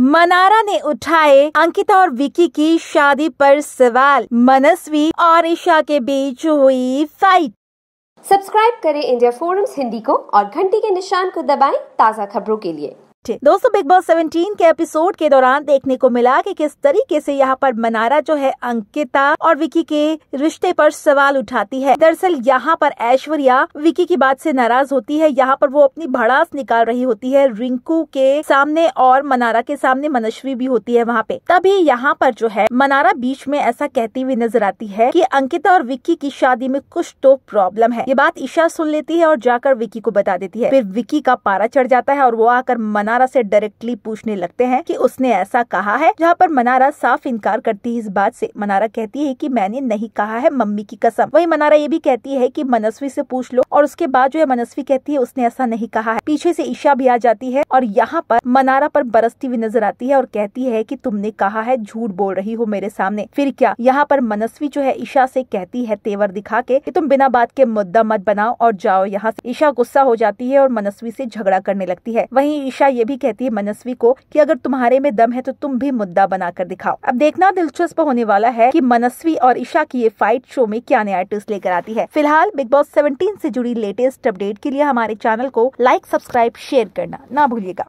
मनारा ने उठाए अंकिता और विकी की शादी पर सवाल मनस्वी और ईशा के बीच हुई फाइट सब्सक्राइब करें इंडिया फोरम्स हिंदी को और घंटी के निशान को दबाएं ताज़ा खबरों के लिए दोस्तों बिग बॉस 17 के एपिसोड के दौरान देखने को मिला कि किस तरीके से यहाँ पर मनारा जो है अंकिता और विकी के रिश्ते पर सवाल उठाती है दरअसल यहाँ पर ऐश्वर्या विकी की बात से नाराज होती है यहाँ पर वो अपनी भड़ास निकाल रही होती है रिंकू के सामने और मनारा के सामने मनश्री भी होती है वहाँ पे तभी यहाँ पर जो है मनारा बीच में ऐसा कहती हुई नजर आती है की अंकिता और विक्की की शादी में कुछ तो प्रॉब्लम है ये बात ईशा सुन लेती है और जाकर विकी को बता देती है फिर विक्की का पारा चढ़ जाता है और वो आकर मना मनारा से डायरेक्टली पूछने लगते हैं कि उसने ऐसा कहा है जहां पर मनारा साफ इनकार करती है इस बात से मनारा कहती है कि मैंने नहीं कहा है मम्मी की कसम वही मनारा ये भी कहती है कि मनस्वी से पूछ लो और उसके बाद जो है मनस्वी कहती है उसने ऐसा नहीं कहा है पीछे से ईशा भी आ जाती है और यहाँ पर मनारा पर बरसती हुई नजर आती है और कहती है की तुमने कहा है झूठ बोल रही हो मेरे सामने फिर क्या यहाँ पर मनस्वी जो है ईशा से कहती है तेवर दिखा के तुम बिना बात के मुद्दा मत बनाओ और जाओ यहाँ से ईशा गुस्सा हो जाती है और मनस्वी से झगड़ा करने लगती है वहीं ईशा ये भी कहती है मनस्वी को कि अगर तुम्हारे में दम है तो तुम भी मुद्दा बनाकर दिखाओ अब देखना दिलचस्प होने वाला है कि मनस्वी और ईशा की ये फाइट शो में क्या नया ट्विस्ट लेकर आती है फिलहाल बिग बॉस सेवेंटीन से जुड़ी लेटेस्ट अपडेट के लिए हमारे चैनल को लाइक सब्सक्राइब शेयर करना ना भूलिएगा